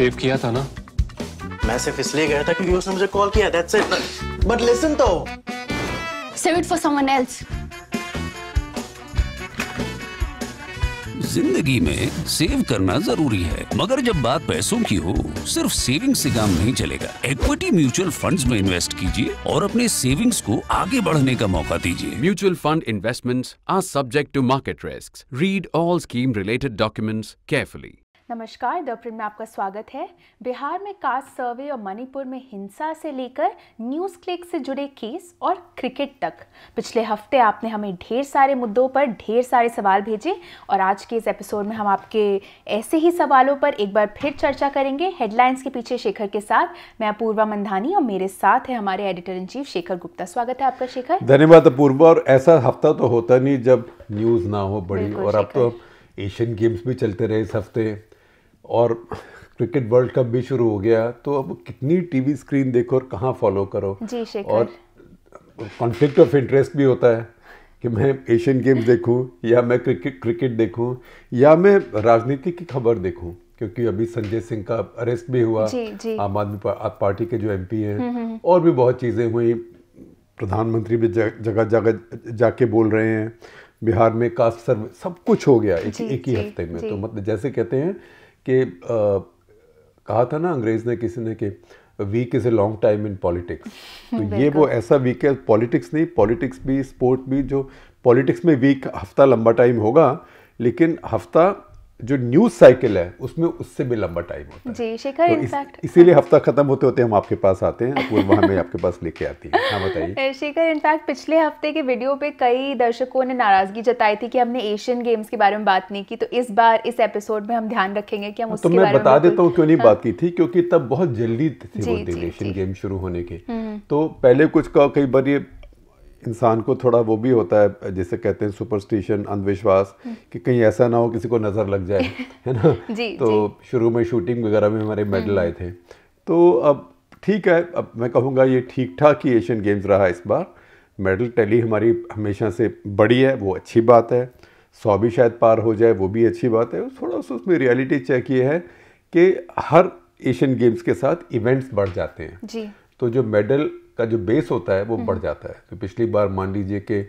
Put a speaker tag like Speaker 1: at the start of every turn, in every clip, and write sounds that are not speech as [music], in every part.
Speaker 1: Save किया था ना मैं सिर्फ इसलिए गया था क्योंकि उसने मुझे कॉल किया दैट्स इट बट लिसन तो
Speaker 2: save it for someone else
Speaker 1: जिंदगी में सेव करना जरूरी है मगर जब बात पैसों की हो सिर्फ सेविंग से काम नहीं चलेगा इक्विटी म्यूचुअल फंड्स में इन्वेस्ट कीजिए और अपने सेविंग्स को आगे बढ़ने का मौका दीजिए mutual fund investments are subject to market risk read all scheme related documents carefully
Speaker 2: नमस्कार दर्पण में आपका स्वागत है बिहार में कास्ट सर्वे और मणिपुर में हिंसा से लेकर न्यूज़ क्लिक से जुड़े केस और क्रिकेट तक पिछले हफ्ते आपने हमें ढेर सारे मुद्दों पर ढेर सारे सवाल भेजे और आज के इस एपिसोड में हम आपके ऐसे ही सवालों पर एक बार फिर चर्चा करेंगे हेडलाइंस के पीछे शेखर के साथ मैं अपूर्वा मंधानी और मेरे साथ है हमारे editor in chief Shekhar Gupta स्वागत है आपका शेखर
Speaker 1: धन्यवाद अपूर्वा और ऐसा हफ्ता तो होता नहीं जब न्यूज़ ना हो बड़ी और अब तो एशियन गेम्स भी चलते रहे इस हफ्ते और क्रिकेट वर्ल्ड कप भी शुरू हो गया तो अब कितनी टीवी स्क्रीन देखो और कहाँ फॉलो करो जी शेखर और कॉन्फ्लिक्ट ऑफ इंटरेस्ट भी होता है कि मैं एशियन गेम्स देखूं या मैं क्रिकेट क्रिकेट देखूं या मैं राजनीति की खबर देखूं क्योंकि अभी संजय सिंह का अरेस्ट भी हुआ जी, जी. आम आदमी पा, पार्टी के जो एमपी हैं हम्म, हम्म, हम्म। और भी बहुत चीज़ें हुई प्रधानमंत्री भी जगह जगह जाके बोल रहे हैं बिहार में कास्ट सर्वे सब कुछ हो गया एक, एक ही हफ्ते में तो मतलब जैसे कहते हैं कि कहा था ना अंग्रेज़ ने किसी ने कि week is a long time in politics तो ये वो ऐसा वीक है पॉलिटिक्स नहीं पॉलिटिक्स भी स्पोर्ट भी जो पॉलिटिक्स में वीक हफ्ता लंबा टाइम होगा लेकिन हफ्ता जो न्यूज साइकिल है उसमें उससे भी लंबा टाइम होता
Speaker 2: है जी शेखर तो इस,
Speaker 1: इसीलिए हफ्ता खत्म होते होते हम आपके पास आते हैं वहां में आपके पास लेके आती है हाँ बताइए
Speaker 2: [laughs] शेखर इनफैक्ट पिछले हफ्ते के वीडियो पे कई दर्शकों ने नाराजगी जताई थी कि हमने एशियन गेम्स के बारे में बात नहीं की तो इस बार इस एपिसोड में हम ध्यान रखेंगे कि हम हाँ, तो उसके तो मैं बता देता हूँ क्यों नहीं हाँ। बात की
Speaker 1: थी क्योंकि तब बहुत जल्दी थे वो दिन एशियन गेम शुरू होने के हम्म। तो पहले कुछ कई बार ये इंसान को थोड़ा वो भी होता है जिसे कहते हैं सुपरस्टिशन अंधविश्वास हम्म। कि कहीं ऐसा ना हो किसी को नज़र लग जाए [laughs] है ना जी, तो शुरू में शूटिंग वगैरह में हमारे मेडल हम्म। आए थे तो अब ठीक है अब मैं कहूँगा ये ठीक ठाक ही एशियन गेम्स रहा इस बार मेडल टैली हमारी हमेशा से बड़ी है वो अच्छी बात है सौ भी शायद पार हो जाए वो भी अच्छी बात है थोड़ा सा उसमें रियलिटी चेक ये है कि हर एशियन गेम्स के साथ इवेंट्स बढ़ जाते हैं जी तो जो मेडल का जो बेस होता है वो बढ़ हम्म। जाता है तो पिछली बार मान लीजिए कि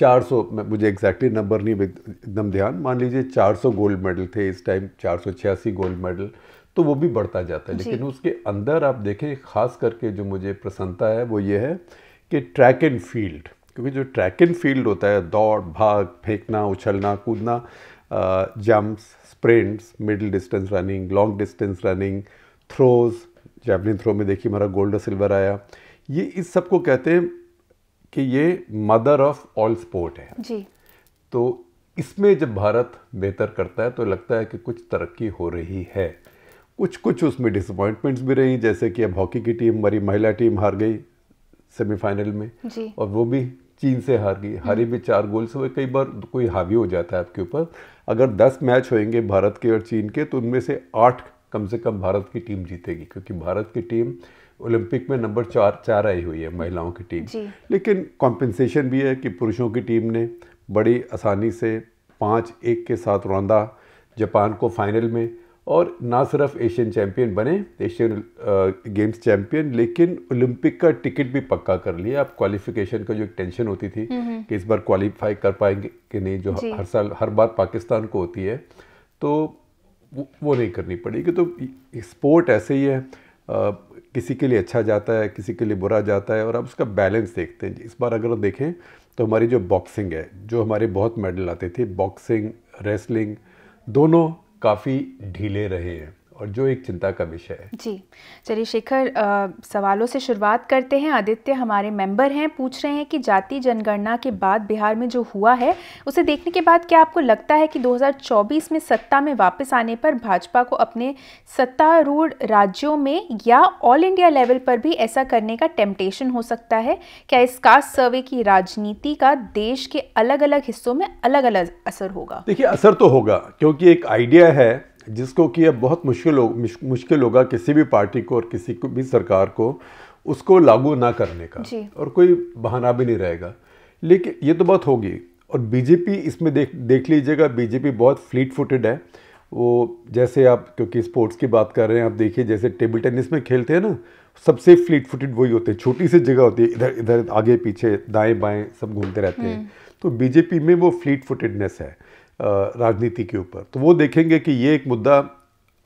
Speaker 1: 400 मुझे एग्जैक्टली नंबर नहीं एकदम ध्यान मान लीजिए 400 गोल्ड मेडल थे इस टाइम चार गोल्ड मेडल तो वो भी बढ़ता जाता है लेकिन उसके अंदर आप देखें खास करके जो मुझे प्रसन्नता है वो ये है कि ट्रैक एंड फील्ड क्योंकि जो ट्रैक एंड फील्ड होता है दौड़ भाग फेंकना उछलना कूदना jumps sprints middle distance running long distance running throws javelin throw में देखिए हमारा गोल्ड और सिल्वर आया ये इस सब को कहते हैं कि ये मदर ऑफ ऑल स्पोर्ट है जी तो इसमें जब भारत बेहतर करता है तो लगता है कि कुछ तरक्की हो रही है कुछ कुछ उसमें डिसअपॉइंटमेंट्स भी रही जैसे कि अब हॉकी की टीम हमारी महिला टीम हार गई सेमीफाइनल में जी। और वो भी चीन से हार गई हम्म। हारी भी चार गोल से कई बार कोई हावी हो जाता है आपके ऊपर अगर दस मैच होंगे भारत के और चीन के तो उनमें से आठ कम से कम भारत की टीम जीतेगी क्योंकि भारत की टीम ओलंपिक में नंबर चार चार आई हुई है महिलाओं की टीम लेकिन कॉम्पनसेशन भी है कि पुरुषों की टीम ने बड़ी आसानी से पाँच एक के साथ रौंदा जापान को फाइनल में और ना सिर्फ एशियन चैम्पियन बने एशियन गेम्स चैम्पियन लेकिन ओलंपिक का टिकट भी पक्का कर लिया अब क्वालिफिकेशन का जो एक टेंशन होती थी हम्म, हम्म। कि इस बार क्वालिफाई कर पाएंगे कि नहीं जो हर साल हर बार पाकिस्तान को होती है तो वो नहीं करनी पड़ेगी तो स्पोर्ट ऐसे ही है किसी के लिए अच्छा जाता है किसी के लिए बुरा जाता है और अब उसका बैलेंस देखते हैं इस बार अगर देखें तो हमारी जो बॉक्सिंग है जो हमारे बहुत मेडल आते थे बॉक्सिंग रेसलिंग दोनों काफ़ी ढीले रहे हैं और जो एक चिंता का विषय है
Speaker 2: जी चलिए शेखर सवालों से शुरुआत करते हैं आदित्य हमारे मेंबर हैं पूछ रहे हैं कि जाति जनगणना के बाद बिहार में जो हुआ है उसे देखने के बाद क्या आपको लगता है कि 2024 में सत्ता में वापस आने पर भाजपा को अपने सत्तारूढ़ राज्यों में या ऑल इंडिया लेवल पर भी ऐसा करने का टेम्पटेशन हो सकता है क्या इस कास्ट सर्वे की राजनीति का देश के अलग अलग हिस्सों में अलग अलग असर होगा
Speaker 1: देखिए असर तो होगा क्योंकि एक आइडिया है जिसको कि अब बहुत मुश्किल हो मुश्किल होगा किसी भी पार्टी को और किसी को भी सरकार को उसको लागू ना करने का और कोई बहाना भी नहीं रहेगा लेकिन ये तो बात होगी और बीजेपी इसमें देख देख लीजिएगा बीजेपी बहुत फ्लीट फुटेड है वो जैसे आप क्योंकि स्पोर्ट्स की बात कर रहे हैं आप देखिए जैसे टेबल टेनिस में खेलते हैं ना सबसे फ्लीट फुटेड वही होते हैं छोटी सी जगह होती है इधर इधर आगे पीछे दाएं बाएं सब घूमते रहते हैं हम्म। तो बीजेपी में वो फ्लीट फुटेडनेस है राजनीति के ऊपर तो वो देखेंगे कि ये एक मुद्दा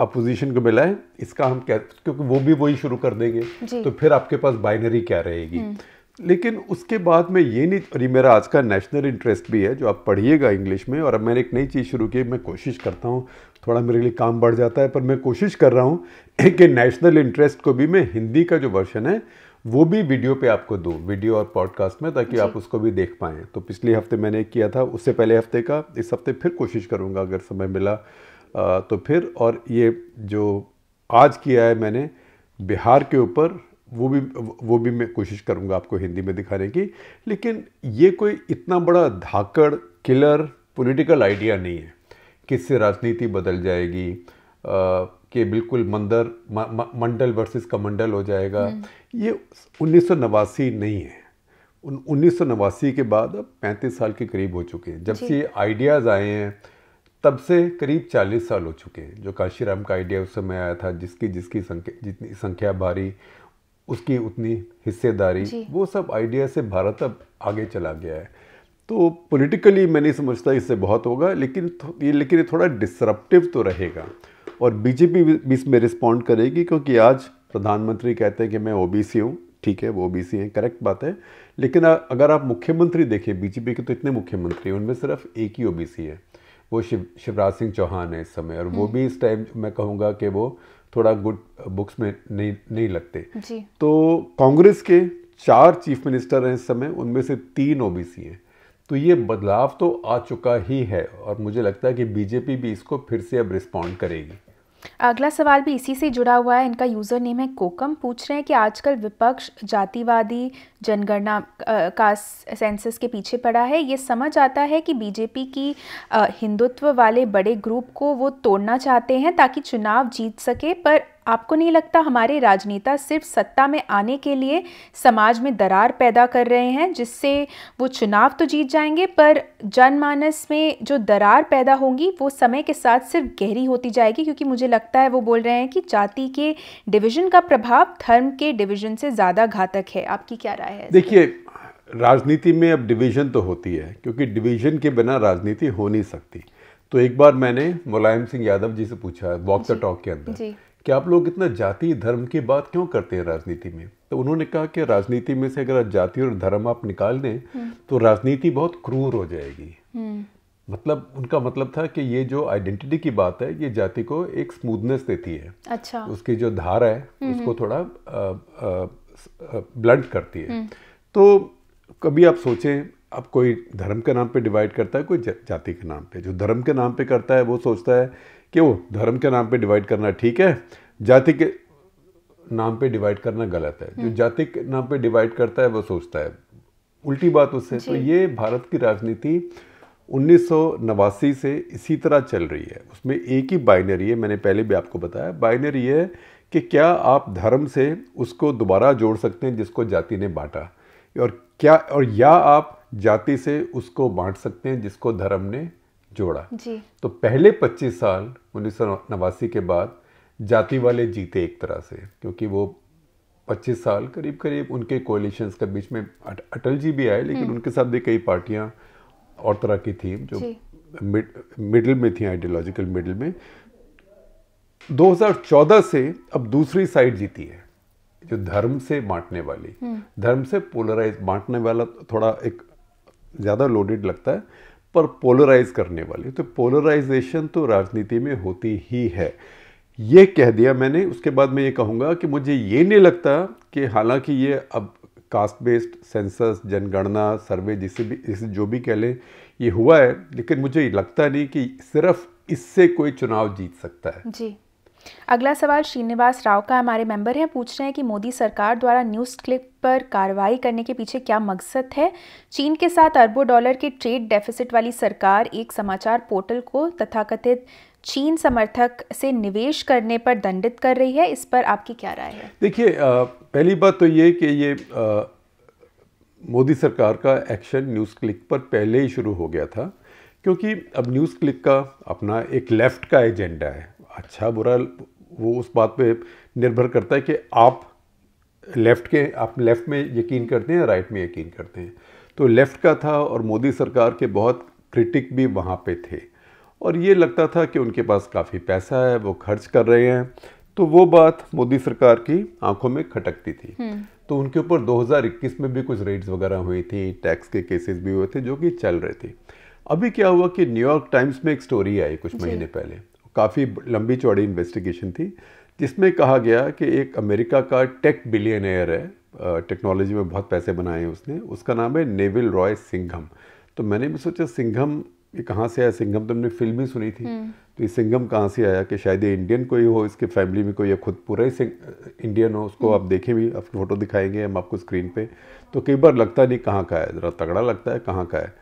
Speaker 1: अपोजिशन को मिला है इसका हम क्या क्योंकि वो भी वही शुरू कर देंगे तो फिर आपके पास बाइनरी क्या रहेगी हम्म। लेकिन उसके बाद में ये नहीं और ये मेरा आज का नेशनल इंटरेस्ट भी है जो आप पढ़िएगा इंग्लिश में और अब मैंने एक नई चीज़ शुरू की मैं कोशिश करता हूँ थोड़ा मेरे लिए काम बढ़ जाता है पर मैं कोशिश कर रहा हूँ [laughs] कि नेशनल इंटरेस्ट को भी मैं हिंदी का जो वर्षन है वो भी वीडियो पे आपको दो वीडियो और पॉडकास्ट में ताकि आप उसको भी देख पाएँ तो पिछले हफ्ते मैंने किया था उससे पहले हफ्ते का इस हफ्ते फिर कोशिश करूँगा अगर समय मिला आ, तो फिर और ये जो आज किया है मैंने बिहार के ऊपर वो भी वो भी मैं कोशिश करूँगा आपको हिंदी में दिखाने की लेकिन ये कोई इतना बड़ा धाकड़ किलर पॉलिटिकल आइडिया नहीं है किससे राजनीति बदल जाएगी आ, के बिल्कुल मंदर मंडल वर्सेस मंडल हो जाएगा हम्म। ये उन्नीस नहीं है उन उन्नीस के बाद अब पैंतीस साल के करीब हो चुके हैं जब से ये आइडियाज़ आए हैं तब से करीब 40 साल हो चुके हैं जो काशीराम का आइडिया उस समय आया था जिसकी जिसकी संख्या जितनी संख्या भारी उसकी उतनी हिस्सेदारी वो सब आइडिया से भारत अब आगे चला गया है तो पॉलिटिकली मैं नहीं समझता इससे बहुत होगा लेकिन ये लेकिन थोड़ा डिसरप्टिव तो रहेगा और बीजेपी भी इसमें रिस्पॉन्ड करेगी क्योंकि आज प्रधानमंत्री कहते हैं कि मैं ओबीसी हूँ ठीक है वो ओबीसी हैं करेक्ट बात है लेकिन अगर आप मुख्यमंत्री देखें बीजेपी के तो इतने मुख्यमंत्री हैं उनमें सिर्फ एक ही ओबीसी है वो शिव शिवराज सिंह चौहान है इस समय और वो हम्म। भी इस टाइम मैं कहूँगा कि वो थोड़ा गुड बुक्स में नहीं नहीं लगते जी। तो कांग्रेस के चार चीफ मिनिस्टर हैं इस समय उनमें से तीन ओबीसी हैं तो ये बदलाव तो आ चुका ही है और मुझे लगता है कि बीजेपी भी इसको फिर से अब रिस्पॉन्ड करेगी
Speaker 2: अगला सवाल भी इसी से जुड़ा हुआ है इनका यूज़र नेम है कोकम पूछ रहे हैं कि आजकल विपक्ष जातिवादी जनगणना का सेंसस के पीछे पड़ा है ये समझ आता है कि बीजेपी की हिंदुत्व वाले बड़े ग्रुप को वो तोड़ना चाहते हैं ताकि चुनाव जीत सके पर आपको नहीं लगता हमारे राजनेता सिर्फ सत्ता में आने के लिए समाज में दरार पैदा कर रहे हैं जिससे वो चुनाव तो जीत जाएंगे पर जनमानस में जो दरार पैदा होंगी वो समय के साथ सिर्फ गहरी होती जाएगी क्योंकि मुझे लगता है वो बोल रहे हैं कि जाति के डिवीज़न का प्रभाव धर्म के डिवीज़न से ज़्यादा घातक है आपकी क्या राय रहा है देखिए
Speaker 1: राजनीति में अब डिवीज़न तो होती है क्योंकि डिवीज़न के बिना राजनीति हो नहीं सकती तो एक बार मैंने मुलायम सिंह यादव जी से पूछा वॉक द टॉक के अंदर कि आप लोग इतना जाति धर्म की बात क्यों करते हैं राजनीति में तो उन्होंने कहा कि राजनीति में से अगर जाति और धर्म आप निकाल दें हम्म। तो राजनीति बहुत क्रूर हो जाएगी
Speaker 3: हम्म।
Speaker 1: मतलब उनका मतलब था कि ये जो आइडेंटिटी की बात है ये जाति को एक स्मूथनेस देती है अच्छा उसकी जो धारा है हम्म। उसको थोड़ा आ, आ, ब्लड करती है हम्म। तो कभी आप सोचें अब कोई धर्म के नाम पे डिवाइड करता है कोई जाति के नाम पे जो धर्म के नाम पे करता है वो सोचता है कि वो धर्म के नाम पे डिवाइड करना ठीक है जाति के नाम पे डिवाइड करना गलत है जो हम्म। जाति के नाम पे डिवाइड करता है वो सोचता है उल्टी बात उससे तो ये भारत की राजनीति उन्नीस से इसी तरह चल रही है उसमें एक ही बाइनरी है मैंने पहले भी आपको बताया बाइनरी है कि क्या आप धर्म से उसको दोबारा जोड़ सकते हैं जिसको जाति ने बांटा और क्या और या आप जाति से उसको बांट सकते हैं जिसको धर्म ने जोड़ा जी तो पहले 25 साल उन्नीस के बाद जाति वाले जीते एक तरह से क्योंकि वो 25 साल करीब करीब उनके कोलिशंस के बीच में अटल जी भी आए लेकिन हम्म। उनके साथ भी कई पार्टियां और तरह की थी जो मिड मिडिल में थी आइडियोलॉजिकल मिडिल में 2014 से अब दूसरी साइड जीती है जो धर्म से बांटने वाली हम्म। धर्म से पोलराइज बांटने वाला तो थोड़ा एक ज़्यादा लोडेड लगता है पर पोलराइज करने वाली तो पोलराइजेशन तो राजनीति में होती ही है ये कह दिया मैंने उसके बाद मैं ये कहूँगा कि मुझे ये नहीं लगता कि हालांकि ये अब कास्ट बेस्ड सेंसस जनगणना सर्वे जिसे भी जिसे जो भी कह लें ये हुआ है लेकिन मुझे लगता नहीं कि सिर्फ इससे कोई चुनाव जीत सकता है
Speaker 2: जी अगला सवाल श्रीनिवास राव का हमारे मेंबर हैं पूछ रहे हैं कि मोदी सरकार द्वारा न्यूज़ क्लिप पर कार्रवाई करने के पीछे क्या मकसद है चीन के साथ अरबों डॉलर के ट्रेड डेफिसिट वाली सरकार एक समाचार पोर्टल को तथाकथित चीन समर्थक से निवेश करने पर दंडित कर रही है इस पर आपकी क्या राय है
Speaker 1: देखिए पहली बात तो ये कि ये मोदी सरकार का एक्शन न्यूज़ क्लिक पर पहले ही शुरू हो गया था क्योंकि अब न्यूज़ क्लिक का अपना एक लेफ़्ट का एजेंडा है अच्छा बुरा वो उस बात पे निर्भर करता है कि आप लेफ़्ट के आप लेफ़्ट में यकीन करते हैं राइट में यकीन करते हैं तो लेफ़्ट का था और मोदी सरकार के बहुत क्रिटिक भी वहाँ पे थे और ये लगता था कि उनके पास काफ़ी पैसा है वो खर्च कर रहे हैं तो वो बात मोदी सरकार की आंखों में खटकती थी हम्म। तो उनके ऊपर 2021 में भी कुछ रेड्स वगैरह हुई थी टैक्स के केसेस भी हुए थे जो कि चल रहे थे अभी क्या हुआ कि न्यूयॉर्क टाइम्स में एक स्टोरी आई कुछ महीने पहले काफ़ी लंबी चौड़ी इन्वेस्टिगेशन थी जिसमें कहा गया कि एक अमेरिका का टेक बिलियनर है टेक्नोलॉजी में बहुत पैसे बनाए हैं उसने उसका नाम है नेविल रॉय सिंघम तो मैंने भी सोचा सिंघम ये कहाँ से आया सिंघम तो हमने फिल्म ही सुनी थी हम्म। तो ये सिंघम कहाँ से आया कि शायद ये इंडियन कोई हो इसके फैमिली में कोई या खुद पूरा ही इंडियन हो उसको आप हम्म। देखें भी आप फोटो दिखाएंगे हम आपको स्क्रीन पे तो कई बार लगता नहीं कहाँ का है ज़रा तगड़ा लगता है कहाँ का है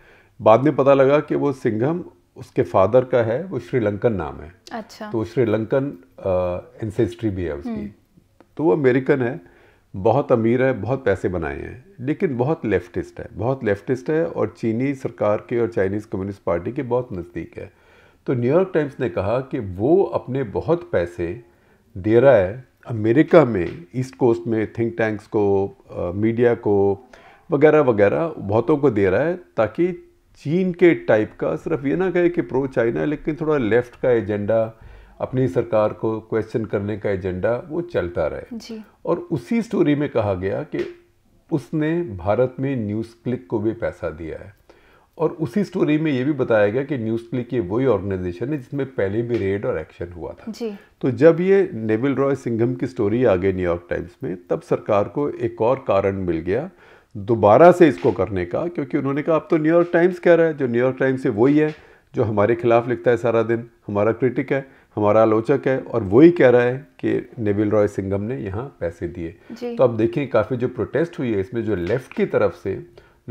Speaker 1: बाद में पता लगा कि वो सिंघम उसके फादर का है वो श्रीलंकन नाम है अच्छा तो श्रीलंकन एंसेस्ट्री भी है उसकी हम्म। तो वो अमेरिकन है बहुत अमीर है बहुत पैसे बनाए हैं लेकिन बहुत लेफ्टिस्ट है बहुत लेफ्टिस्ट है और चीनी सरकार के और चाइनीज़ कम्युनिस्ट पार्टी के बहुत नज़दीक है तो न्यूयॉर्क टाइम्स ने कहा कि वो अपने बहुत पैसे दे रहा है अमेरिका में ईस्ट कोस्ट में थिंक टैंक्स को मीडिया को वगैरह वगैरह बहुतों को दे रहा है ताकि चीन के टाइप का सिर्फ ये ना कहे कि प्रो चाइना है लेकिन थोड़ा लेफ्ट का एजेंडा अपनी सरकार को क्वेश्चन करने का एजेंडा वो चलता रहे जी। और उसी स्टोरी में कहा गया कि उसने भारत में न्यूज़ क्लिक को भी पैसा दिया है और उसी स्टोरी में ये भी बताया गया कि न्यूज़ क्लिक ये वही ऑर्गेनाइजेशन है जिसमें पहले भी रेड और एक्शन हुआ था जी। तो जब ये नेविल रॉय सिंघम की स्टोरी आ गई न्यूयॉर्क टाइम्स में तब सरकार को एक और कारण मिल गया दोबारा से इसको करने का क्योंकि उन्होंने कहा अब तो न्यूयॉर्क टाइम्स कह रहा है जो न्यूयॉर्क टाइम्स है वही है जो हमारे खिलाफ लिखता है सारा दिन हमारा क्रिटिक है हमारा आलोचक है और वही कह रहा है कि नेविल रॉय सिंघम ने यहाँ पैसे दिए तो अब देखें काफ़ी जो प्रोटेस्ट हुई है इसमें जो लेफ्ट की तरफ से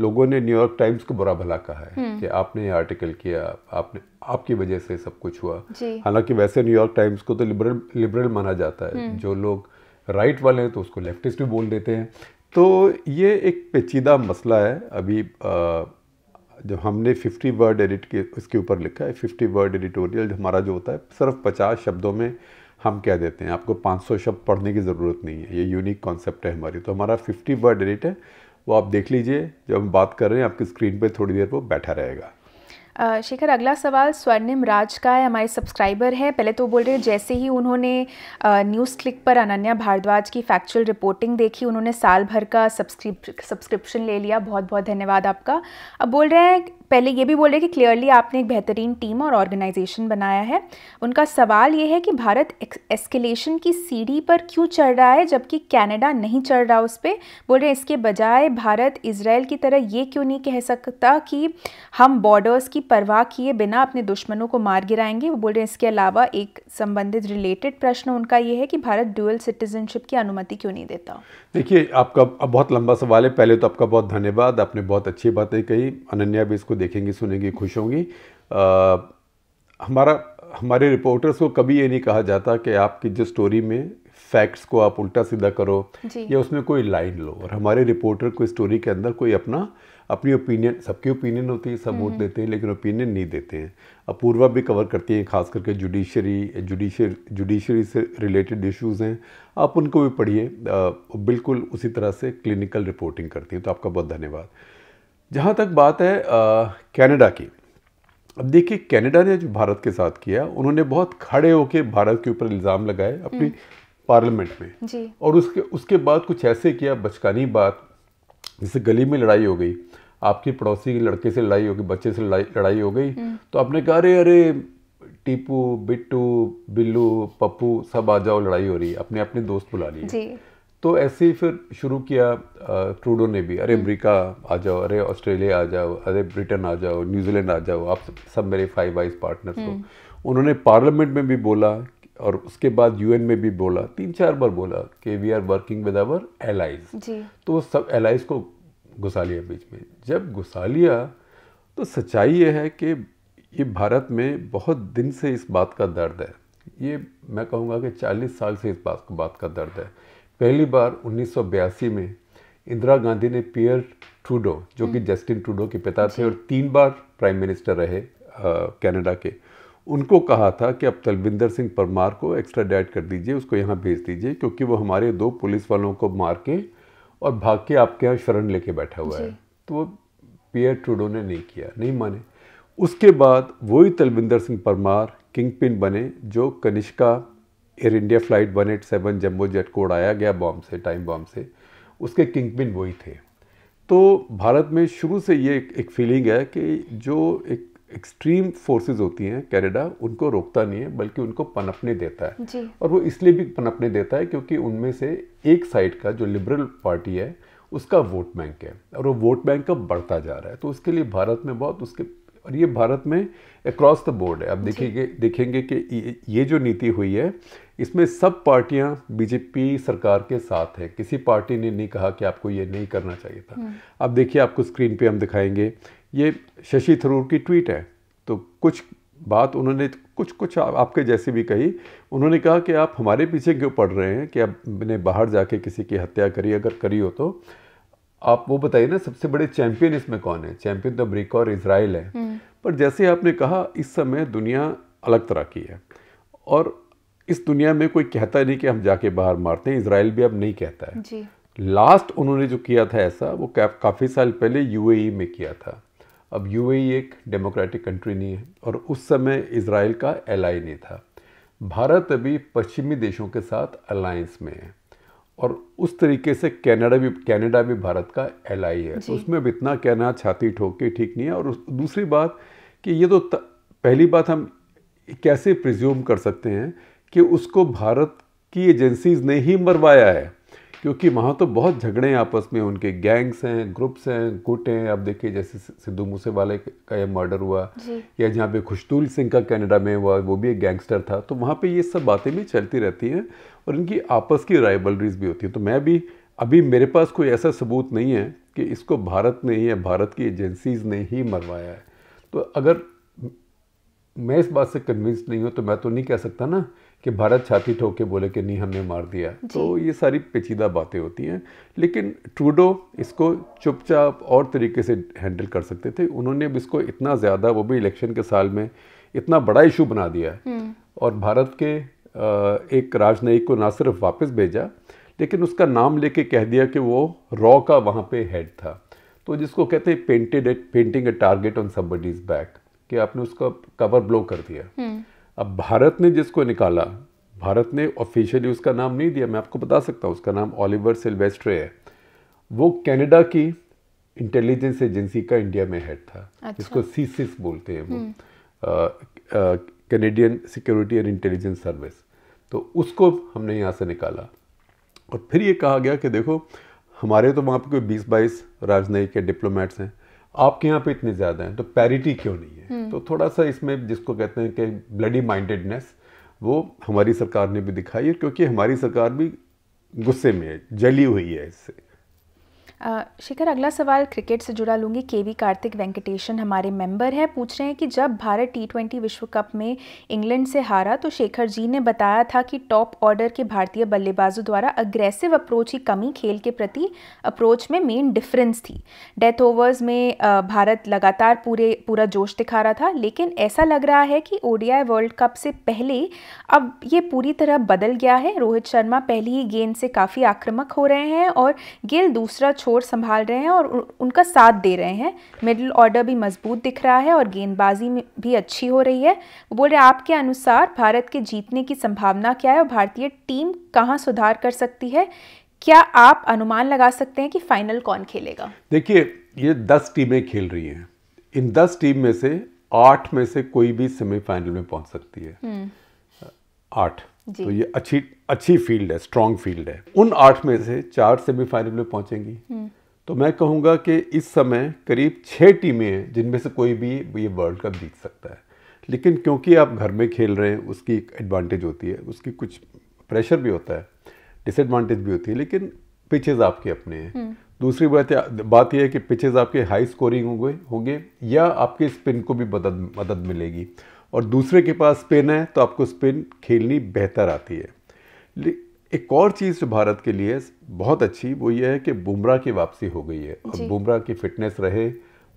Speaker 1: लोगों ने न्यूयॉर्क टाइम्स को बुरा भला कहा है हम्म। कि आपने ये आर्टिकल किया आपने आपकी वजह से सब कुछ हुआ हालांकि वैसे न्यूयॉर्क टाइम्स को तो लिबरल लिबरल माना जाता है हम्म। जो लोग राइट वाले हैं तो उसको लेफ्टिस्ट भी बोल देते हैं तो ये एक पेचीदा मसला है अभी जब हमने 50 वर्ड एडिट के उसके ऊपर लिखा है 50 वर्ड एडिटोरियल हमारा जो होता है सिर्फ 50 शब्दों में हम कह देते हैं आपको 500 शब्द पढ़ने की ज़रूरत नहीं है ये यूनिक कॉन्सेप्ट है हमारी तो हमारा 50 वर्ड एडिट है वो आप देख लीजिए जब हम बात कर रहे हैं आपकी स्क्रीन पर थोड़ी देर वो बैठा रहेगा
Speaker 2: शेखर अगला सवाल स्वर्णिम राज का है हमारे सब्सक्राइबर है पहले तो बोल रहे हैं जैसे ही उन्होंने न्यूज़ क्लिक पर अनन्या भारद्वाज की फैक्चुअल रिपोर्टिंग देखी उन्होंने साल भर का सब्सक्रिप सब्सक्रिप्शन ले लिया बहुत बहुत धन्यवाद आपका अब बोल रहे हैं पहले ये भी बोले कि क्लियरली आपने एक बेहतरीन टीम और ऑर्गेनाइजेशन बनाया है उनका सवाल ये है कि भारत एस्केलेशन की सीढ़ी पर क्यों चढ़ रहा है जबकि कनाडा नहीं चढ़ रहा उस पर बोल रहे हैं इसके बजाय भारत इसराइल की तरह ये क्यों नहीं कह सकता कि हम बॉर्डर्स की परवाह किए बिना अपने दुश्मनों को मार गिराएंगे वो बोल रहे हैं इसके अलावा एक संबंधित रिलेटेड प्रश्न उनका ये है कि भारत ड्यूअल सिटीजनशिप की अनुमति क्यों नहीं देता
Speaker 1: देखिए आपका अब बहुत लंबा सवाल है पहले तो आपका बहुत धन्यवाद आपने बहुत अच्छी बातें कही अनन्या भी इसको देखेंगी सुनेंगी खुश होंगी हमारा हमारे रिपोर्टर्स को कभी ये नहीं कहा जाता कि आपकी जो स्टोरी में फैक्ट्स को आप उल्टा सीधा करो या उसमें कोई लाइन लो और हमारे रिपोर्टर को स्टोरी के अंदर कोई अपना अपनी ओपिनियन सबकी ओपिनियन होती है सब वोट देते हैं लेकिन ओपिनियन नहीं देते हैं अपूर्वा भी कवर करती हैं खास करके जुडिशरी जुडिशर जुडिशरी से रिलेटेड इश्यूज़ हैं आप उनको भी पढ़िए बिल्कुल उसी तरह से क्लिनिकल रिपोर्टिंग करती हैं तो आपका बहुत धन्यवाद जहाँ तक बात है कैनेडा की अब देखिए कैनेडा ने जो भारत के साथ किया उन्होंने बहुत खड़े होकर भारत के ऊपर इल्ज़ाम लगाए अपनी हम्म। पार्लियामेंट में जी। और उसके उसके बाद कुछ ऐसे किया बचकानी बात जैसे गली में लड़ाई हो गई आपकी पड़ोसी के लड़के से लड़ाई हो गई बच्चे से लड़ाई हो गई हम्म। तो आपने कहा अरे अरे टीपू बिट्टू बिल्लू पप्पू सब आ जाओ लड़ाई हो रही है अपने अपने दोस्त बुला लिए तो ऐसे ही फिर शुरू किया ट्रूडो ने भी अरे हम्म। अमरीका आ जाओ अरे ऑस्ट्रेलिया आ जाओ अरे ब्रिटेन आ जाओ न्यूजीलैंड आ जाओ आप सब मेरे फाइव आइज पार्टनर्स हो हम्म। उन्होंने पार्लियामेंट में भी बोला और उसके बाद यूएन में भी बोला तीन चार बार बोला कि we are working with our allies तो सब एलाइज को घुसालिया बीच में जब घुसालिया तो सच्चाई ये है कि ये भारत में बहुत दिन से इस बात का दर्द है ये मैं कहूँगा कि 40 साल से इस बात बात का दर्द है पहली बार उन्नीस में इंदिरा गांधी ने पियर ट्रूडो जो कि हम्म। जस्टिन ट्रूडो के पिता थे और तीन बार प्राइम मिनिस्टर रहे कनाडा के उनको कहा था कि अब तलविंदर सिंह परमार को एक्स्ट्रा डाइट कर दीजिए उसको यहाँ भेज दीजिए क्योंकि वो हमारे दो पुलिस वालों को मार के और भाग के आपके यहाँ शरण लेके बैठा हुआ है तो वो पियर ट्रूडो ने नहीं किया नहीं माने उसके बाद वही तलविंदर सिंह परमार किंग पिन बने जो Kanishka Air India flight one eight seven jumbo jet को उड़ाया गया बॉम्ब से टाइम बॉम्ब से उसके किंग पिन वही थे तो भारत में शुरू से ये एक, एक फीलिंग है कि जो एक एक्सट्रीम फोर्सेस होती हैं कैनेडा उनको रोकता नहीं है बल्कि उनको पनपने देता है जी. और वो इसलिए भी पनपने देता है क्योंकि उनमें से एक साइड का जो लिबरल पार्टी है उसका वोट बैंक है और वो वोट बैंक अब बढ़ता जा रहा है तो उसके लिए भारत में बहुत उसके और ये भारत में अक्रॉस द बोर्ड है अब देखेंगे देखेंगे कि ये जो नीति हुई है इसमें सब पार्टियां बीजेपी सरकार के साथ हैं किसी पार्टी ने नहीं कहा कि आपको ये नहीं करना चाहिए था अब हम्म। देखिए आपको स्क्रीन पे हम दिखाएंगे ये शशि थरूर की ट्वीट है तो कुछ बात उन्होंने कुछ कुछ आ, आपके जैसे भी कही उन्होंने कहा कि आप हमारे पीछे क्यों पड़ रहे हैं कि आपने बाहर जाके किसी की हत्या करी अगर करी हो तो आप वो बताइए ना सबसे बड़े चैंपियन इसमें कौन है चैंपियन तो अमरीका और इसराइल है हम्म। पर जैसे आपने कहा इस समय दुनिया अलग तरह की है और इस दुनिया में कोई कहता नहीं कि हम जाके बाहर मारते हैं इसराइल भी अब नहीं कहता है जी। लास्ट उन्होंने जो किया था ऐसा वो काफ़ी साल पहले यूएई में किया था अब यूएई e एक डेमोक्रेटिक कंट्री नहीं है और उस समय इसराइल का एलाई नहीं था भारत अभी पश्चिमी देशों के साथ अलायंस में है और उस तरीके से कनाडा भी कनाडा भी भारत का एलाई है तो उसमें अब इतना कहना छाती ठोक के ठीक नहीं है और दूसरी बात कि ये तो त, पहली बात हम कैसे प्रिज्यूम कर सकते हैं कि उसको भारत की एजेंसीज ने ही मरवाया है क्योंकि वहाँ तो बहुत झगड़े हैं आपस में उनके गैंग्स हैं ग्रुप्स हैं गुट हैं आप देखिए जैसे सिद्धू मूसे वाले का यह मर्डर हुआ या जहाँ पे खुशतूल सिंह का कनाडा में हुआ वो भी एक गैंगस्टर था तो वहाँ पे ये सब बातें भी चलती रहती हैं और इनकी आपस की राइबलरीज भी होती हैं तो मैं भी अभी मेरे पास कोई ऐसा सबूत नहीं है कि इसको भारत ने ही या भारत की एजेंसीज़ ने ही मरवाया है तो अगर मैं इस बात से कन्विंस नहीं हूँ तो मैं तो नहीं कह सकता ना कि भारत छाती ठोक के बोले कि नहीं हमने मार दिया तो ये सारी पेचीदा बातें होती हैं लेकिन ट्रूडो इसको चुपचाप और तरीके से हैंडल कर सकते थे उन्होंने अब इसको इतना ज़्यादा वो भी इलेक्शन के साल में इतना बड़ा इशू बना दिया है हम्म। और भारत के एक राजनयिक को ना सिर्फ वापस भेजा लेकिन उसका नाम लेके कह दिया कि वो रॉ का वहाँ पे हेड था तो जिसको कहते हैं painted painting a target on somebody's back कि आपने उसका कवर ब्लो कर दिया हम्म। अब भारत ने जिसको निकाला भारत ने ऑफिशियली उसका नाम नहीं दिया मैं आपको बता सकता हूँ उसका नाम ओलिवर सिल्वेस्ट्रे है वो कनाडा की इंटेलिजेंस एजेंसी का इंडिया में हेड था अच्छा। जिसको सीसिस बोलते हैं वो Canadian security and intelligence service तो उसको हमने यहाँ से निकाला और फिर ये कहा गया कि देखो हमारे तो वहाँ पे कोई बीस बाईस राजनयिक के डिप्लोमेट्स हैं आपके यहाँ पे इतने ज़्यादा हैं तो पैरिटी क्यों नहीं है हम्म। तो थोड़ा सा इसमें जिसको कहते हैं कि ब्लडी माइंडेडनेस वो हमारी सरकार ने भी दिखाई है क्योंकि हमारी सरकार भी गुस्से में है जली हुई है इससे
Speaker 2: शिखर अगला सवाल क्रिकेट से जुड़ा लूँगी के वी कार्तिक वेंकटेशन हमारे मेंबर हैं पूछ रहे हैं कि जब भारत टी ट्वेंटी विश्व कप में इंग्लैंड से हारा तो शेखर जी ने बताया था कि टॉप ऑर्डर के भारतीय बल्लेबाजों द्वारा अग्रेसिव अप्रोच की कमी खेल के प्रति अप्रोच में मेन डिफरेंस थी डेथ ओवर्स में भारत लगातार पूरे पूरा जोश दिखा रहा था लेकिन ऐसा लग रहा है कि ओडीआई वर्ल्ड कप से पहले अब ये पूरी तरह बदल गया है रोहित शर्मा पहली ही गेंद से काफ़ी आक्रामक हो रहे हैं और गिल दूसरा छोर संभाल रहे हैं और उनका साथ दे रहे हैं मिडिल ऑर्डर भी मजबूत दिख रहा है और गेंदबाजी भी अच्छी हो रही है वो बोल रहे हैं आपके अनुसार भारत के जीतने की संभावना क्या है और भारतीय टीम कहाँ सुधार कर सकती है क्या आप अनुमान लगा सकते हैं कि फाइनल कौन खेलेगा
Speaker 1: देखिए ये दस टीमें खेल रही हैं इन दस टीम में से आठ में से कोई भी सेमीफाइनल में पहुंच सकती है
Speaker 2: हम्म।
Speaker 1: आठ तो ये अच्छी अच्छी फील्ड है स्ट्रांग फील्ड है उन आठ में से चार सेमीफाइनल में पहुंचेंगी हम्म। तो मैं कहूंगा कि इस समय करीब छह टीमें हैं जिनमें से कोई भी ये वर्ल्ड कप जीत सकता है लेकिन क्योंकि आप घर में खेल रहे हैं उसकी एक एडवांटेज होती है उसकी कुछ प्रेशर भी होता है डिसएडवांटेज भी होती है लेकिन पिचेज आपके अपने हैं हम्म। दूसरी बात बात यह है कि पिचेज आपके हाई स्कोरिंग होंगे होंगे या आपके स्पिन को भी मदद मदद मिलेगी और दूसरे के पास स्पिन है तो आपको स्पिन खेलनी बेहतर आती है एक और चीज़ जो भारत के लिए बहुत अच्छी वो ये है कि बुमराह की वापसी हो गई है और बुमराह की फिटनेस रहे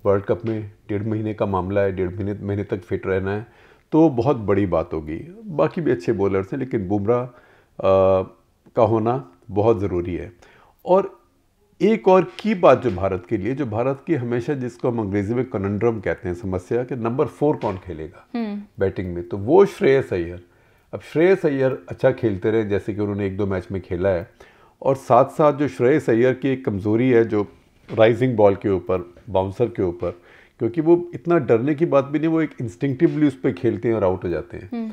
Speaker 1: वर्ल्ड कप में डेढ़ महीने का मामला है डेढ़ महीने महीने तक फिट रहना है तो बहुत बड़ी बात होगी बाकी भी अच्छे बॉलर्स हैं लेकिन बुमराह का होना बहुत ज़रूरी है और एक और की बात जो भारत के लिए जो भारत की हमेशा जिसको हम अंग्रेजी में कनंड्रम कहते हैं समस्या कि नंबर फोर कौन खेलेगा हम्म। बैटिंग में तो वो श्रेयस अय्यर अब श्रेयस अय्यर अच्छा खेलते रहे जैसे कि उन्होंने एक दो मैच में खेला है और साथ साथ जो श्रेयस अय्यर की एक कमज़ोरी है जो राइजिंग बॉल के ऊपर बाउंसर के ऊपर क्योंकि वो इतना डरने की बात भी नहीं वो एक इंस्टिंक्टिवली उस पर खेलते हैं और आउट हो जाते हैं हम्म।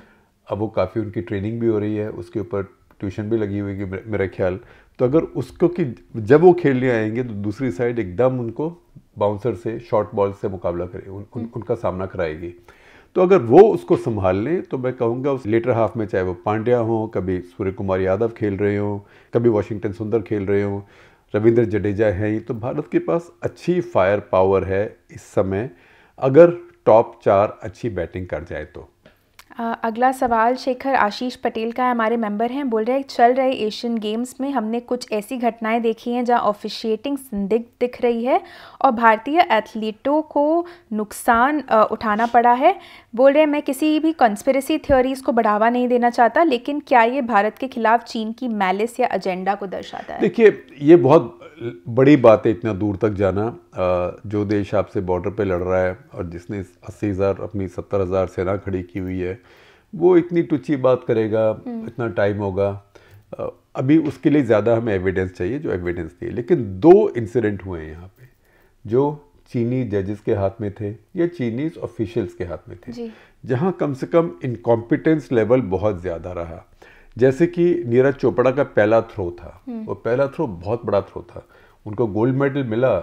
Speaker 1: अब वो काफ़ी उनकी ट्रेनिंग भी हो रही है उसके ऊपर ट्यूशन भी लगी हुई है मेरा ख्याल तो अगर उसको कि जब वो खेलने आएंगे तो दूसरी साइड एकदम उनको बाउंसर से शॉर्ट बॉल से मुकाबला करे उन, उन, हम्म। उनका सामना कराएगी तो अगर वो उसको संभाल लें तो मैं कहूँगा उस लेटर हाफ में चाहे वो पांड्या हों कभी सूर्य कुमार यादव खेल रहे हों कभी वाशिंगटन सुंदर खेल रहे हों रविंद्र जडेजा हैं ही तो भारत के पास अच्छी फायर पावर है इस समय अगर टॉप चार अच्छी बैटिंग कर जाए तो
Speaker 2: अगला सवाल शेखर आशीष पटेल का हमारे मेंबर हैं बोल रहे हैं चल रहे एशियन गेम्स में हमने कुछ ऐसी घटनाएं देखी हैं जहां ऑफिशिएटिंग संदिग्ध दिख रही है और भारतीय एथलीटों को नुकसान उठाना पड़ा है बोल रहे हैं मैं किसी भी कॉन्स्परेसी थ्योरीज को बढ़ावा नहीं देना चाहता लेकिन क्या ये भारत के खिलाफ चीन की मैलिस या एजेंडा को दर्शाता है
Speaker 1: देखिए ये बहुत बड़ी बात है इतना दूर तक जाना जो देश आपसे बॉर्डर पे लड़ रहा है और जिसने अस्सी हज़ार अपनी सत्तर हज़ार सेना खड़ी की हुई है वो इतनी टुच्ची बात करेगा हम्म। इतना टाइम होगा अभी उसके लिए ज़्यादा हमें एविडेंस चाहिए जो एविडेंस दिए लेकिन दो इंसिडेंट हुए हैं यहाँ पे जो चीनी जजेस के हाथ में थे या चीनीज ऑफिशियल्स के हाथ में थे जहाँ कम से कम इनकॉम्पिटेंस लेवल बहुत ज़्यादा रहा जैसे कि नीरज चोपड़ा का पहला थ्रो था हम्म। वो पहला थ्रो बहुत बड़ा थ्रो था उनको गोल्ड मेडल मिला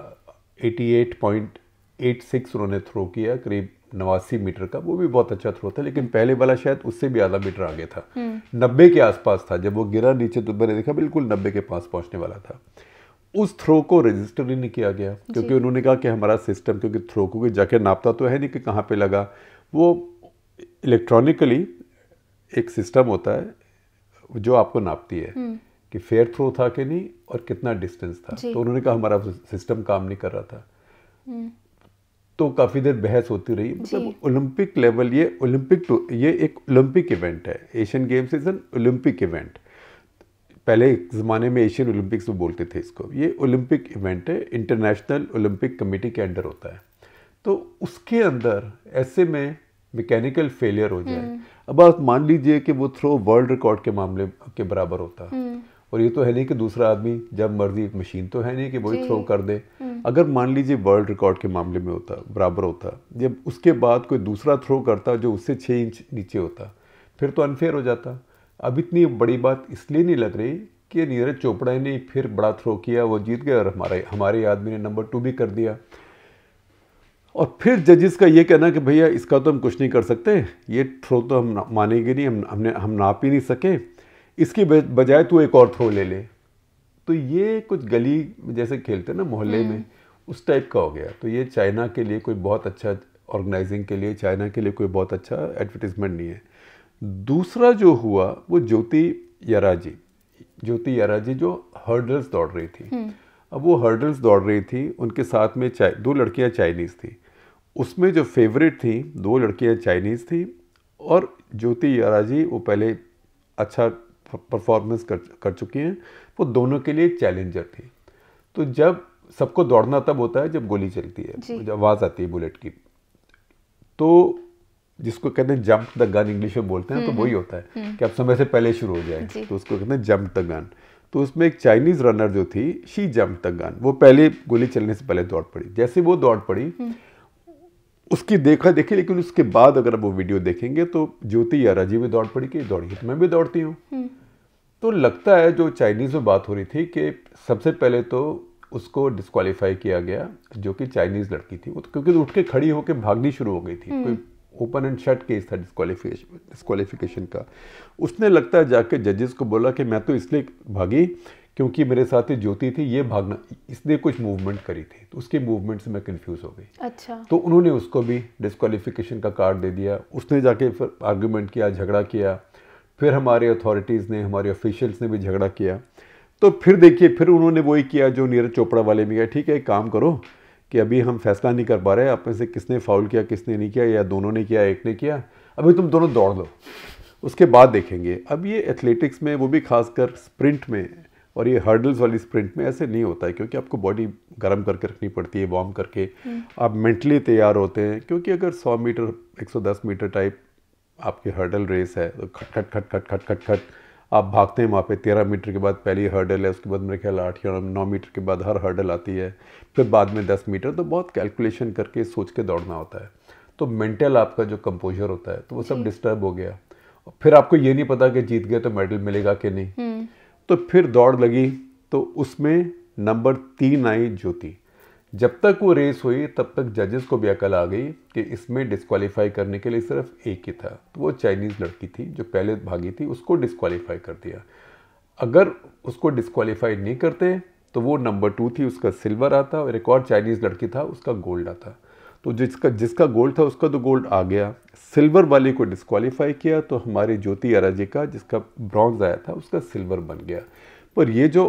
Speaker 1: 88.86 उन्होंने थ्रो किया करीब नवासी मीटर का वो भी बहुत अच्छा थ्रो था लेकिन पहले वाला शायद उससे भी आधा मीटर आगे था हम्म। नब्बे के आसपास था जब वो गिरा नीचे तो मैंने देखा बिल्कुल नब्बे के पास पहुंचने वाला था उस थ्रो को रजिस्टर ही नहीं किया गया क्योंकि उन्होंने कहा कि हमारा सिस्टम क्योंकि थ्रो को जाके नापता तो है नहीं कि कहाँ पे लगा वो इलेक्ट्रॉनिकली एक सिस्टम होता है जो आपको नापती है हम्म। कि फेयर थ्रो था कि नहीं और कितना डिस्टेंस था तो उन्होंने कहा हमारा सिस्टम काम नहीं कर रहा था हम्म। तो काफ़ी देर बहस होती रही मतलब ओलंपिक लेवल ये ओलंपिक तो ये एक ओलंपिक इवेंट है Asian games is an Olympic event पहले ज़माने में एशियन ओलंपिक्स में बोलते थे इसको ये ओलंपिक इवेंट है इंटरनेशनल ओलंपिक कमेटी के अंडर होता है तो उसके अंदर ऐसे में मैकेनिकल फेलियर हो जाए हम्म। अब आप मान लीजिए कि वो थ्रो वर्ल्ड रिकॉर्ड के मामले के बराबर होता हम्म। और ये तो है नहीं कि दूसरा आदमी जब मर्जी मशीन तो है नहीं कि वही थ्रो कर दे हम्म। अगर मान लीजिए वर्ल्ड रिकॉर्ड के मामले में होता बराबर होता जब उसके बाद कोई दूसरा थ्रो करता जो उससे छः इंच नीचे होता फिर तो अनफेयर हो जाता अब इतनी बड़ी बात इसलिए नहीं लग रही कि नीरज चोपड़ा ने फिर बड़ा थ्रो किया वो जीत गया और हमारे हमारे आदमी ने नंबर टू भी कर दिया और फिर जजेस का ये कहना कि भैया इसका तो हम कुछ नहीं कर सकते ये थ्रो तो हम मानेंगे नहीं हम हमने हम नाप ही नहीं सके इसकी बजाय तू एक और थ्रो ले ले तो ये कुछ गली जैसे खेलते ना मोहल्ले हम्म। में उस टाइप का हो गया तो ये चाइना के लिए कोई बहुत अच्छा ऑर्गेनाइजिंग के लिए चाइना के लिए कोई बहुत अच्छा एडवर्टीजमेंट नहीं है दूसरा जो हुआ वो ज्योति यारा जी ज्योति यारा जी जो हर्डल्स दौड़ रही थी हम्म। अब वो हर्डल्स दौड़ रही थी उनके साथ में चाय दो लड़कियां चाइनीज़ थी उसमें जो फेवरेट थी दो लड़कियां चाइनीज़ थी और ज्योति यारा जी वो पहले अच्छा परफॉर्मेंस कर कर चुकी हैं वो दोनों के लिए चैलेंजर थी तो जब सबको दौड़ना तब होता है जब गोली चलती है जब आवाज़ आती है बुलेट की तो जिसको कहते हैं जंप द गन इंग्लिश में बोलते हैं तो हम्म, वही हम्म। होता है हम्म। कि अब समय से पहले शुरू हो जाए तो उसको कहते हैं जंप द गन तो उसमें एक चाइनीज़ रनर जो थी शी जम्प द गन वो पहले गोली चलने से पहले दौड़ पड़ी जैसे वो दौड़ पड़ी उसकी देखा देखी लेकिन उसके बाद अगर वो वीडियो देखेंगे तो ज्योति या राजीव भी दौड़ पड़ी कि दौड़ी तो मैं भी दौड़ती हूँ तो लगता है जो चाइनीज़ में बात हो रही थी कि सबसे पहले तो उसको डिस्कालीफाई किया गया जो कि चाइनीज़ लड़की थी तो क्योंकि उठ के खड़ी होकर भागनी शुरू हो गई थी हम्म। कोई ओपन एंड शट केस था डिस्कालीफिकेशन डिस्कालीफिकेशन का उसने लगता है जाके जजेस को बोला कि मैं तो इसलिए भागी क्योंकि मेरे साथ ही ज्योति थी ये भागना इसने कुछ मूवमेंट करी थी तो उसके मूवमेंट से मैं कंफ्यूज हो गई अच्छा तो उन्होंने उसको भी डिस्कालीफिकेशन का कार्ड दे दिया उसने जाके फिर आर्ग्यूमेंट किया झगड़ा किया फिर हमारे अथॉरिटीज़ ने हमारे ऑफिशियल्स ने भी झगड़ा किया तो फिर देखिए फिर उन्होंने वही किया जो नीरज चोपड़ा वाले में गया ठीक है एक काम करो कि अभी हम फैसला नहीं कर पा रहे आप में से किसने फाउल किया किसने नहीं किया या दोनों ने किया एक ने किया अभी तुम दोनों दौड़ दो उसके बाद देखेंगे अब ये एथलेटिक्स में वो भी खासकर स्प्रिंट में और ये हर्डल्स वाली स्प्रिंट में ऐसे नहीं होता है क्योंकि आपको बॉडी गर्म करके रखनी पड़ती है वार्म करके हम्म। आप मेंटली तैयार होते हैं क्योंकि अगर 100 मीटर 110 मीटर टाइप आपकी हर्डल रेस है तो खट खट खट खट खट खट खट आप भागते हैं वहाँ पे तेरह मीटर के बाद पहली हर्डल है उसके बाद मेरे ख्याल आठ या नौ मीटर के बाद हर हर्डल आती है फिर बाद में दस मीटर तो बहुत कैलकुलेशन करके सोच के दौड़ना होता है तो मेंटल आपका जो कंपोजर होता है तो वो सब डिस्टर्ब हो गया फिर आपको ये नहीं पता कि जीत गए तो मेडल मिलेगा कि नहीं हम्म। तो फिर दौड़ लगी तो उसमें नंबर तीन आई ज्योति जब तक वो रेस हुई तब तक जजेस को भी अकल आ गई कि इसमें डिस्कवालीफाई करने के लिए सिर्फ एक ही था तो वो चाइनीज़ लड़की थी जो पहले भागी थी उसको डिस्कवालीफाई कर दिया अगर उसको डिस्कवालीफाई नहीं करते तो वो नंबर टू थी उसका सिल्वर आता और एक और चाइनीज़ लड़की था उसका गोल्ड आता तो जिसका जिसका गोल्ड था उसका तो गोल्ड आ गया सिल्वर वाले को डिस्कवालीफाई किया तो हमारे ज्योति अराजी का जिसका ब्रॉन्ज आया था उसका सिल्वर बन गया पर ये जो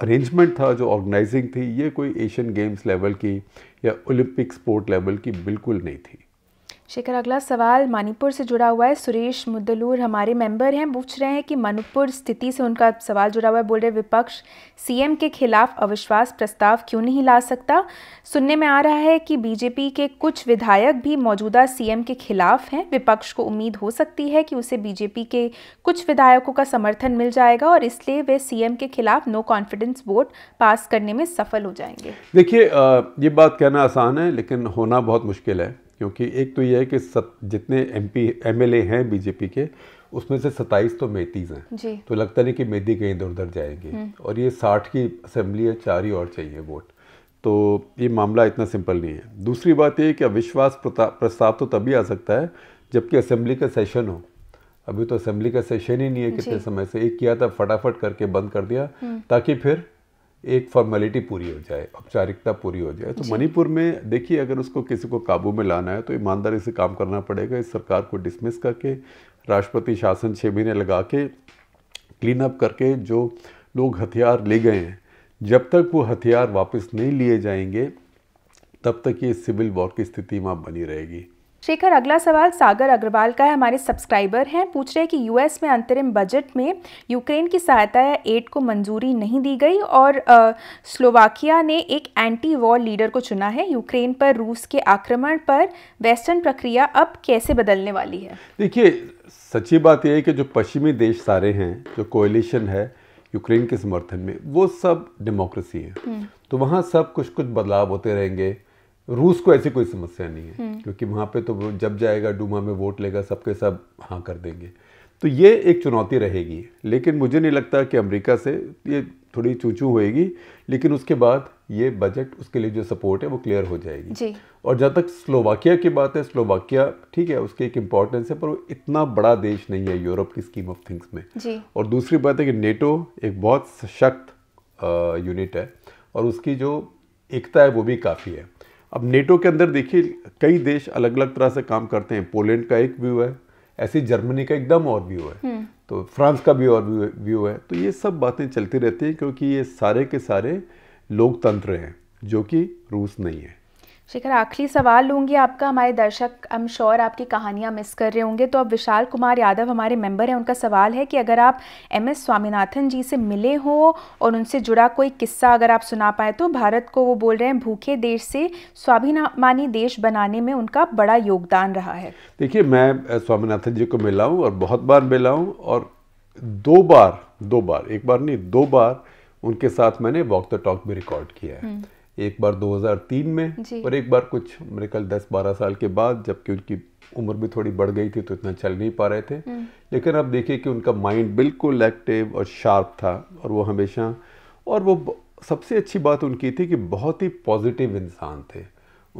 Speaker 1: अरेंजमेंट था जो ऑर्गेनाइजिंग थी ये कोई एशियन गेम्स लेवल की या ओलंपिक स्पोर्ट लेवल की बिल्कुल नहीं थी
Speaker 2: शेखर अगला सवाल मणिपुर से जुड़ा हुआ है सुरेश मुद्दलूर हमारे मेंबर हैं पूछ रहे हैं कि मणिपुर स्थिति से उनका सवाल जुड़ा हुआ है बोल रहे विपक्ष सीएम के खिलाफ अविश्वास प्रस्ताव क्यों नहीं ला सकता सुनने में आ रहा है कि बीजेपी के कुछ विधायक भी मौजूदा सीएम के खिलाफ हैं विपक्ष को उम्मीद हो सकती है कि उसे बीजेपी के कुछ विधायकों का समर्थन मिल जाएगा और इसलिए वे सीएम के खिलाफ नो कॉन्फिडेंस वोट पास करने में सफल हो जाएंगे
Speaker 1: देखिए ये बात कहना आसान है लेकिन होना बहुत मुश्किल है क्योंकि एक तो यह है कि सत, जितने एम पी हैं बीजेपी के उसमें से सत्ताईस तो मेतीज हैं तो लगता नहीं कि मेदी कहीं इधर उधर जाएंगे हम्म। और ये साठ की असेंबली है चार ही और चाहिए वोट तो ये मामला इतना सिंपल नहीं है दूसरी बात ये कि अविश्वास प्रस्ताव तो तभी आ सकता है जबकि असेंबली का सेशन हो अभी तो असेंबली का सेशन ही नहीं है कितने समय से एक किया था फटाफट करके बंद कर दिया हम्म। ताकि फिर एक फॉर्मेलिटी पूरी हो जाए औपचारिकता पूरी हो जाए तो मणिपुर में देखिए अगर उसको किसी को काबू में लाना है तो ईमानदारी से काम करना पड़ेगा इस सरकार को डिसमिस करके राष्ट्रपति शासन छः महीने लगा के क्लीन अप करके जो लोग हथियार ले गए हैं जब तक वो हथियार वापस नहीं लिए जाएंगे तब तक ये सिविल वॉर की स्थिति वहाँ बनी रहेगी
Speaker 2: शेखर अगला सवाल सागर अग्रवाल का है हमारे सब्सक्राइबर हैं पूछ रहे हैं कि यूएस में अंतरिम बजट में यूक्रेन की सहायता या एड को मंजूरी नहीं दी गई और आ, स्लोवाकिया ने एक एंटी वॉर लीडर को चुना है यूक्रेन पर रूस के आक्रमण पर वेस्टर्न प्रक्रिया अब कैसे बदलने वाली है
Speaker 1: देखिए सच्ची बात यह है कि जो पश्चिमी देश सारे हैं जो कोयलिशन है यूक्रेन के समर्थन में वो सब डेमोक्रेसी है हम्म। तो वहाँ सब कुछ कुछ बदलाव होते रहेंगे रूस को ऐसी कोई समस्या नहीं है हम्म। क्योंकि वहाँ पे तो जब जाएगा डूमा में वोट लेगा सबके सब हाँ कर देंगे तो ये एक चुनौती रहेगी लेकिन मुझे नहीं लगता कि अमेरिका से ये थोड़ी चूचू होएगी लेकिन उसके बाद ये बजट उसके लिए जो सपोर्ट है वो क्लियर हो जाएगी जी। और जहाँ तक स्लोवाकिया की बात है स्लोवाकिया ठीक है उसकी एक इम्पॉर्टेंस है पर वो इतना बड़ा देश नहीं है यूरोप की स्कीम ऑफ थिंग्स में जी। और दूसरी बात है कि नेटो एक बहुत सशक्त यूनिट है और उसकी जो एकता है वो भी काफ़ी है अब नेटो के अंदर देखिए कई देश अलग अलग तरह से काम करते हैं पोलैंड का एक व्यू है ऐसे जर्मनी का एकदम और व्यू है हम्म। तो फ्रांस का भी और व्यू है तो ये सब बातें चलती रहती हैं क्योंकि ये सारे के सारे लोकतंत्र हैं जो कि रूस नहीं है
Speaker 2: शेखर आखिरी सवाल लूंगी आपका हमारे दर्शक आई एम श्योर आपकी कहानियाँ मिस कर रहे होंगे तो अब विशाल कुमार यादव हमारे मेंबर हैं उनका सवाल है कि अगर आप एम एस स्वामीनाथन जी से मिले हो और उनसे जुड़ा कोई किस्सा अगर आप सुना पाए तो भारत को वो बोल रहे हैं भूखे देश से स्वाभिमानी देश बनाने में उनका बड़ा योगदान रहा है
Speaker 1: देखिए मैं स्वामीनाथन जी को मिला हूँ और बहुत बार मिला हूँ और दो बार दो बार एक बार नहीं दो बार उनके साथ मैंने वॉक द टॉक भी रिकॉर्ड किया है हम्म। एक बार 2003 में और एक बार कुछ मेरे कल दस बारह साल के बाद जबकि उनकी उम्र भी थोड़ी बढ़ गई थी तो इतना चल नहीं पा रहे थे हम्म। लेकिन अब देखिए कि उनका माइंड बिल्कुल एक्टिव और शार्प था और वो हमेशा और वो सबसे अच्छी बात उनकी थी कि बहुत ही पॉजिटिव इंसान थे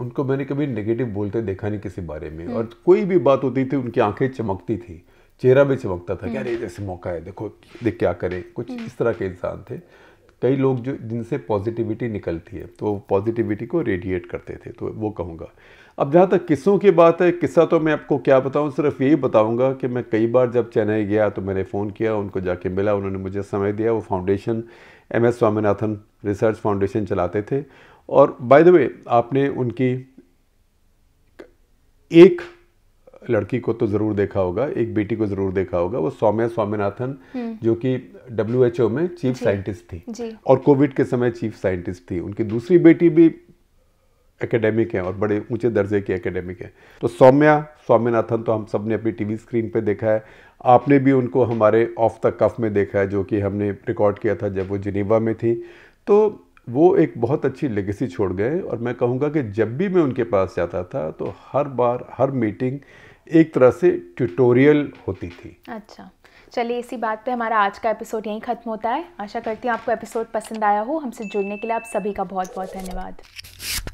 Speaker 1: उनको मैंने कभी नेगेटिव बोलते देखा नहीं किसी बारे में हम्म। और कोई भी बात होती थी उनकी आंखें चमकती थी चेहरा भी चमकता था कि हम्म। अरे जैसे मौका है देखो देख क्या करें कुछ इस तरह के इंसान थे कई लोग जो जिनसे पॉजिटिविटी निकलती है तो पॉजिटिविटी को रेडिएट करते थे तो वो कहूँगा अब जहाँ तक किस्सों की बात है किस्सा तो मैं आपको क्या बताऊँ सिर्फ यही बताऊँगा कि मैं कई बार जब चेन्नई गया तो मैंने फ़ोन किया उनको जाके मिला उन्होंने मुझे समय दिया वो foundation M S Swaminathan research foundation चलाते थे और बाय द वे आपने उनकी एक लड़की को तो ज़रूर देखा होगा एक बेटी को ज़रूर देखा होगा वो सौम्या स्वामीनाथन हम्म। जो कि डब्ल्यू में चीफ साइंटिस्ट थी जी. और कोविड के समय चीफ साइंटिस्ट थी उनकी दूसरी बेटी भी एकेडमिक है और बड़े ऊंचे दर्जे की एकेडमिक है तो सौम्या स्वामीनाथन तो हम सब ने अपनी टीवी स्क्रीन पे देखा है आपने भी उनको हमारे ऑफ द कफ में देखा है जो कि हमने रिकॉर्ड किया था जब वो जिनेवा में थी तो वो एक बहुत अच्छी लेगेसी छोड़ गए और मैं कहूँगा कि जब भी मैं उनके पास जाता था तो हर बार हर मीटिंग एक तरह से ट्यूटोरियल होती थी
Speaker 2: अच्छा चलिए इसी बात पे हमारा आज का एपिसोड यहीं ख़त्म होता है आशा करती हूँ आपको एपिसोड पसंद आया हो हमसे जुड़ने के लिए आप सभी का बहुत बहुत धन्यवाद